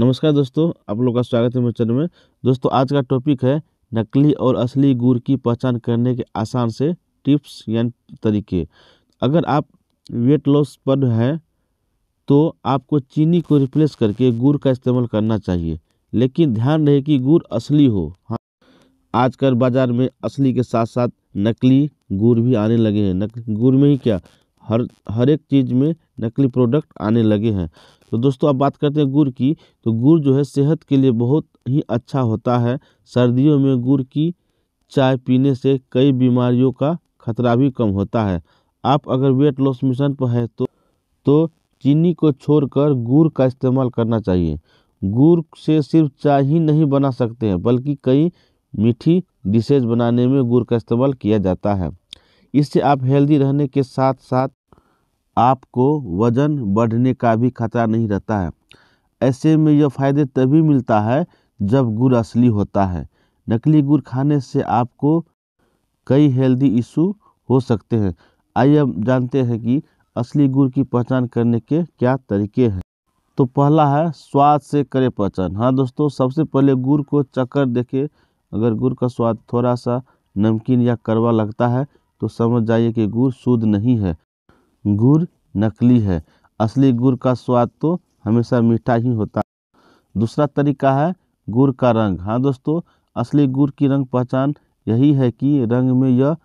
नमस्कार दोस्तों आप लोग का स्वागत है मेरे चैनल में दोस्तों आज का टॉपिक है नकली और असली गुड़ की पहचान करने के आसान से टिप्स यानी तरीके अगर आप वेट लॉस पर हैं तो आपको चीनी को रिप्लेस करके गुड़ का इस्तेमाल करना चाहिए लेकिन ध्यान रहे कि गुड़ असली हो हाँ आजकल बाज़ार में असली के साथ साथ नकली गुड़ भी आने लगे हैं नक गुड़ में ही क्या हर हर एक चीज़ में नकली प्रोडक्ट आने लगे हैं तो दोस्तों अब बात करते हैं गुड़ की तो गुड़ जो है सेहत के लिए बहुत ही अच्छा होता है सर्दियों में गुड़ की चाय पीने से कई बीमारियों का खतरा भी कम होता है आप अगर वेट लॉस मिशन पर है तो तो चीनी को छोड़कर गुड़ का इस्तेमाल करना चाहिए गुड़ से सिर्फ चाय ही नहीं बना सकते हैं बल्कि कई मीठी डिशेज बनाने में गुड़ का इस्तेमाल किया जाता है इससे आप हेल्दी रहने के साथ साथ आपको वजन बढ़ने का भी खतरा नहीं रहता है ऐसे में यह फ़ायदे तभी मिलता है जब गुड़ असली होता है नकली गुड़ खाने से आपको कई हेल्दी इशू हो सकते हैं आइए हम जानते हैं कि असली गुड़ की पहचान करने के क्या तरीके हैं तो पहला है स्वाद से करें पहचान हाँ दोस्तों सबसे पहले गुड़ को चक्कर देखें अगर गुड़ का स्वाद थोड़ा सा नमकीन या कड़वा लगता है तो समझ जाइए कि गुड़ शुद्ध नहीं है गुड़ नकली है असली गुड़ का स्वाद तो हमेशा मीठा ही होता है दूसरा तरीका है गुड़ का रंग हाँ दोस्तों असली गुड़ की रंग पहचान यही है कि रंग में यह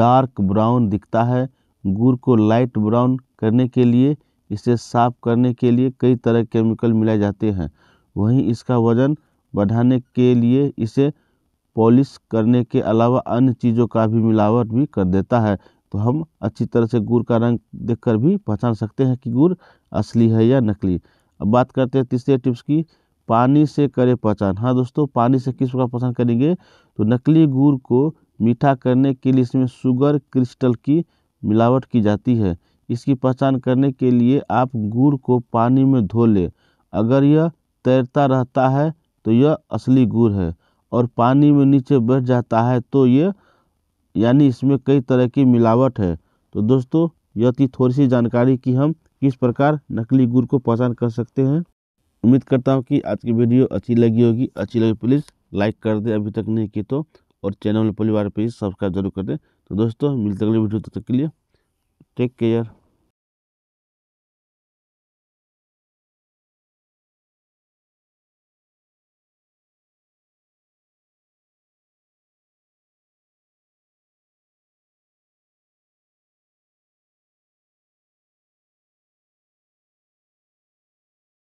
डार्क ब्राउन दिखता है गुड़ को लाइट ब्राउन करने के लिए इसे साफ करने के लिए कई तरह के केमिकल मिलाए जाते हैं वहीं इसका वज़न बढ़ाने के लिए इसे पॉलिश करने के अलावा अन्य चीज़ों का भी मिलावट भी कर देता है तो हम अच्छी तरह से गुड़ का रंग देखकर भी पहचान सकते हैं कि गुड़ असली है या नकली अब बात करते हैं तीसरे टिप्स की पानी से करें पहचान हाँ दोस्तों पानी से किस प्रकार पहचान करेंगे तो नकली गुड़ को मीठा करने के लिए इसमें शुगर क्रिस्टल की मिलावट की जाती है इसकी पहचान करने के लिए आप गुड़ को पानी में धो लें अगर यह तैरता रहता है तो यह असली गुड़ है और पानी में नीचे बैठ जाता है तो ये यानी इसमें कई तरह की मिलावट है तो दोस्तों यह थी थोड़ी सी जानकारी कि हम किस प्रकार नकली गुड़ को पहचान कर सकते हैं उम्मीद करता हूँ कि आज की वीडियो अच्छी लगी होगी अच्छी लगी प्लीज़ लाइक कर दे अभी तक नहीं की तो और चैनल परिवार प्लीज़ सब्सक्राइब जरूर कर दें तो दोस्तों मिलते अगले वीडियो तक के लिए टेक केयर